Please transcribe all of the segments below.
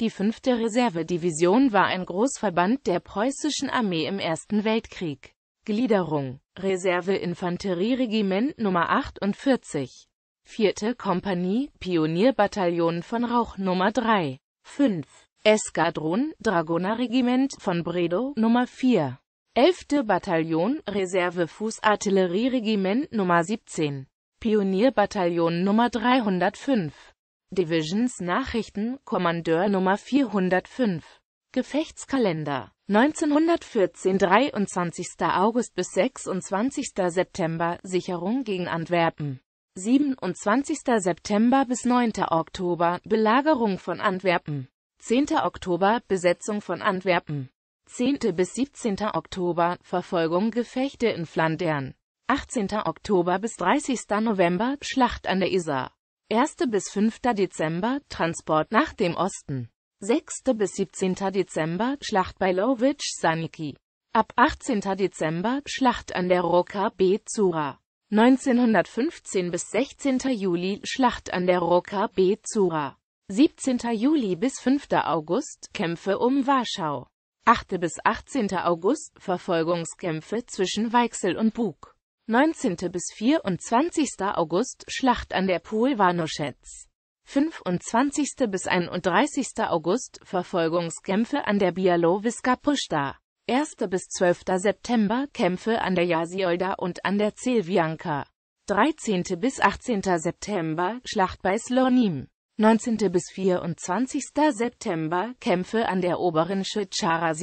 Die 5. Reservedivision war ein Großverband der preußischen Armee im Ersten Weltkrieg. Gliederung Reserve-Infanterieregiment Nummer 48 4. Kompanie, Pionierbataillon von Rauch Nummer 3, 5. Eskadron, Dragonerregiment von Bredow Nummer 4, 11. Bataillon, Reserve Fußartillerieregiment Nummer 17, Pionierbataillon Nummer 305, Divisions Nachrichten, Kommandeur Nummer 405. Gefechtskalender 1914 23. August bis 26. September Sicherung gegen Antwerpen 27. September bis 9. Oktober Belagerung von Antwerpen 10. Oktober Besetzung von Antwerpen 10. bis 17. Oktober Verfolgung Gefechte in Flandern 18. Oktober bis 30. November Schlacht an der Isar 1. bis 5. Dezember Transport nach dem Osten. 6. bis 17. Dezember Schlacht bei Lowitsch Saniki. Ab 18. Dezember Schlacht an der Roca Zura. 1915 bis 16. Juli Schlacht an der Roca Zura. 17. Juli bis 5. August Kämpfe um Warschau. 8. bis 18. August Verfolgungskämpfe zwischen Weichsel und Bug. 19. bis 24. August Schlacht an der Pohl Warnoschetz. 25. bis 31. August Verfolgungskämpfe an der Bialowiska Pushta. 1. bis 12. September Kämpfe an der Jasiolda und an der Zelwianka. 13. bis 18. September Schlacht bei Slonim. 19. bis 24. September Kämpfe an der oberen Schitschara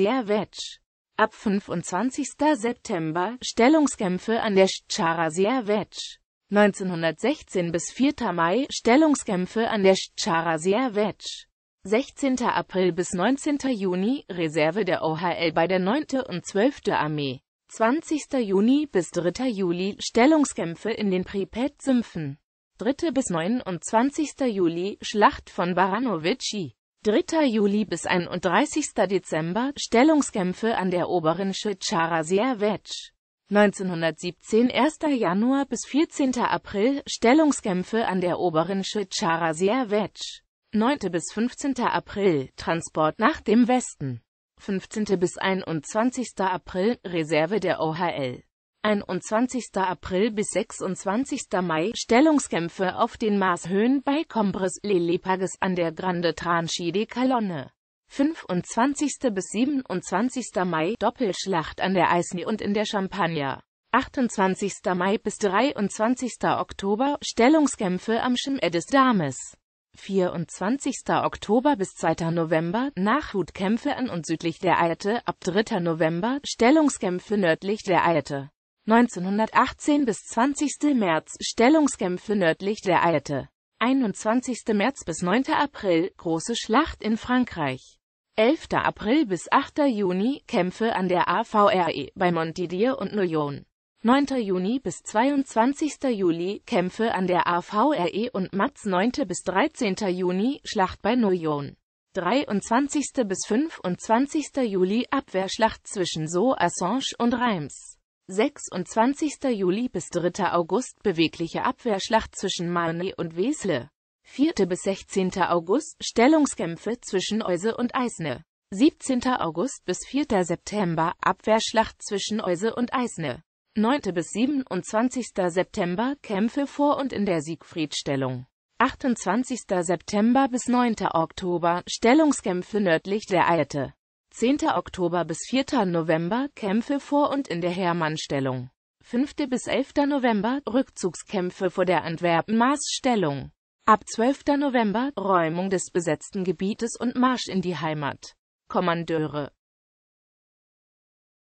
Ab 25. September Stellungskämpfe an der Stschara Servetsch. 1916 bis 4. Mai Stellungskämpfe an der Stschara Servetsch. 16. April bis 19. Juni Reserve der OHL bei der 9. und 12. Armee. 20. Juni bis 3. Juli Stellungskämpfe in den Pripet-Sümpfen. 3. bis 29. Juli Schlacht von Baranovici. 3. Juli bis 31. Dezember, Stellungskämpfe an der oberen Schitschara-Servetsch. 1917 1. Januar bis 14. April, Stellungskämpfe an der oberen Schitschara-Servetsch. 9. bis 15. April, Transport nach dem Westen. 15. bis 21. April, Reserve der OHL. 21. April bis 26. Mai Stellungskämpfe auf den Marshöhen bei Combres, Lelepages an der Grande Tranchée de Calonne. 25. bis 27. Mai Doppelschlacht an der Eisne und in der Champagne. 28. Mai bis 23. Oktober Stellungskämpfe am Chemet des Dames. 24. Oktober bis 2. November, Nachhutkämpfe an und südlich der Eite, ab 3. November, Stellungskämpfe nördlich der Eite. 1918 bis 20. März, Stellungskämpfe nördlich der Alte. 21. März bis 9. April, große Schlacht in Frankreich. 11. April bis 8. Juni, Kämpfe an der AVRE bei Montdidier und Noyon. 9. Juni bis 22. Juli, Kämpfe an der AVRE und Matz 9. bis 13. Juni, Schlacht bei Noyon. 23. bis 25. Juli, Abwehrschlacht zwischen So, Assange und Reims. 26. Juli bis 3. August bewegliche Abwehrschlacht zwischen Marne und Wesle. 4. bis 16. August Stellungskämpfe zwischen Euse und Eisne. 17. August bis 4. September Abwehrschlacht zwischen Euse und Eisne. 9. bis 27. September Kämpfe vor und in der Siegfriedstellung. 28. September bis 9. Oktober Stellungskämpfe nördlich der Eite. 10. Oktober bis 4. November Kämpfe vor und in der Hermannstellung. 5. bis 11. November Rückzugskämpfe vor der Antwerpen-Maßstellung. Ab 12. November Räumung des besetzten Gebietes und Marsch in die Heimat. Kommandeure